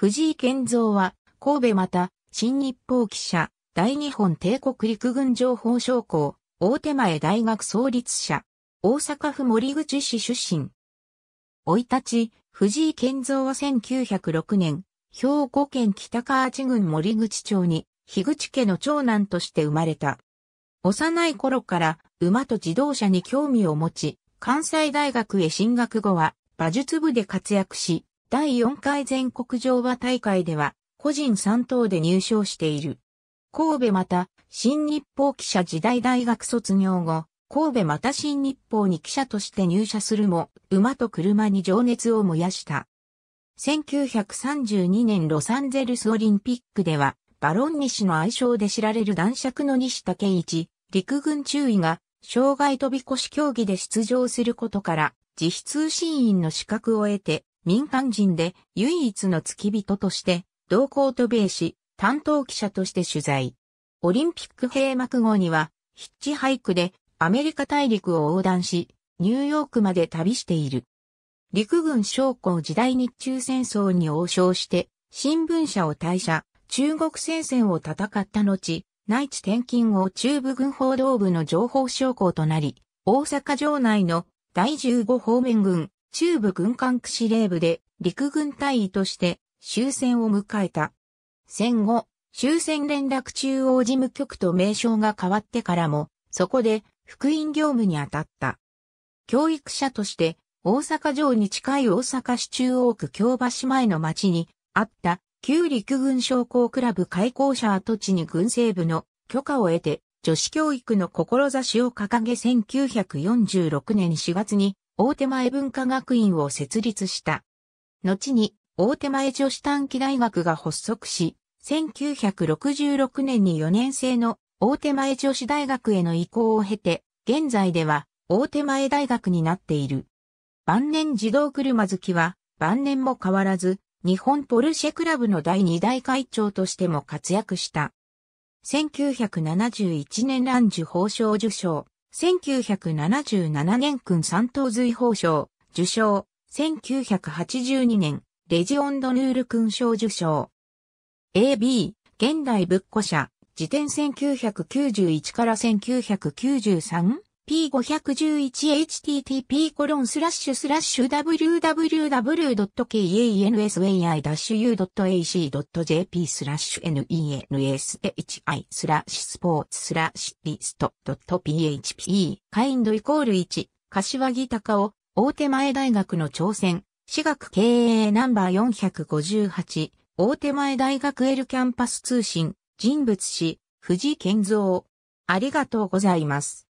藤井健三は、神戸また、新日報記者、大日本帝国陸軍情報将校、大手前大学創立者、大阪府森口市出身。老い立ち、藤井健三は1906年、兵庫県北川地郡森口町に、樋口家の長男として生まれた。幼い頃から馬と自動車に興味を持ち、関西大学へ進学後は馬術部で活躍し、第4回全国乗馬大会では、個人3等で入賞している。神戸また、新日報記者時代大学卒業後、神戸また新日報に記者として入社するも、馬と車に情熱を燃やした。1932年ロサンゼルスオリンピックでは、バロン西の愛称で知られる男爵の西武一、陸軍中尉が、障害飛び越し競技で出場することから、自費通信員の資格を得て、民間人で唯一の付き人として、同行と米し、担当記者として取材。オリンピック閉幕後には、ヒッチハイクでアメリカ大陸を横断し、ニューヨークまで旅している。陸軍将校時代日中戦争に応召して、新聞社を退社、中国戦線を戦った後、内地転勤後中部軍報道部の情報将校となり、大阪城内の第15方面軍中部軍管区司令部で陸軍隊尉として終戦を迎えた。戦後、終戦連絡中央事務局と名称が変わってからも、そこで福音業務に当たった。教育者として、大阪城に近い大阪市中央区京橋前の町にあった旧陸軍商工クラブ開校者跡地に軍政部の許可を得て女子教育の志を掲げ1946年4月に大手前文化学院を設立した。後に、大手前女子短期大学が発足し、1966年に4年生の大手前女子大学への移行を経て、現在では大手前大学になっている。晩年児童車好きは、晩年も変わらず、日本ポルシェクラブの第二大会長としても活躍した。1971年ランジュ法賞受賞、1977年君三等随法賞、受賞。1982年、レジオンドヌール勲章受賞。AB、現代仏庫社、辞典1991から 1993? p511http://www.kansway-u.ac.jp スラッシュ nenshi スラッシュスポーツスラッシュリスト .php カインドイコール1柏木高夫大手前大学の挑戦私学経営ナンバー458大手前大学 L キャンパス通信人物誌藤健造ありがとうございます。